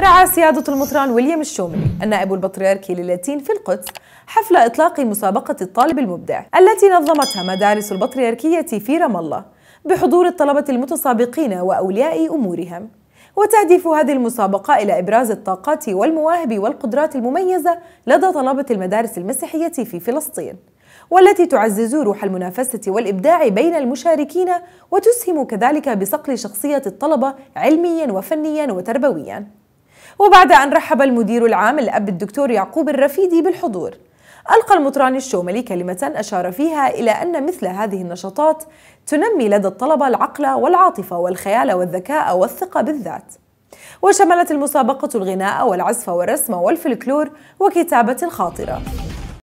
رعى سيادة المطران ويليام الشوملي النائب البطريركي للاتين في القدس حفل إطلاق مسابقة الطالب المبدع التي نظمتها مدارس البطريركية في رام الله بحضور الطلبة المتسابقين وأولياء أمورهم وتهدف هذه المسابقة إلى إبراز الطاقات والمواهب والقدرات المميزة لدى طلبة المدارس المسيحية في فلسطين والتي تعزز روح المنافسة والإبداع بين المشاركين وتسهم كذلك بصقل شخصية الطلبة علميا وفنيا وتربويا وبعد أن رحب المدير العام الأب الدكتور يعقوب الرفيدي بالحضور ألقى المطران الشوملي كلمة أشار فيها إلى أن مثل هذه النشاطات تنمي لدى الطلبة العقل والعاطفة والخيال والذكاء والثقة بالذات وشملت المسابقة الغناء والعزف والرسم والفلكلور وكتابة الخاطرة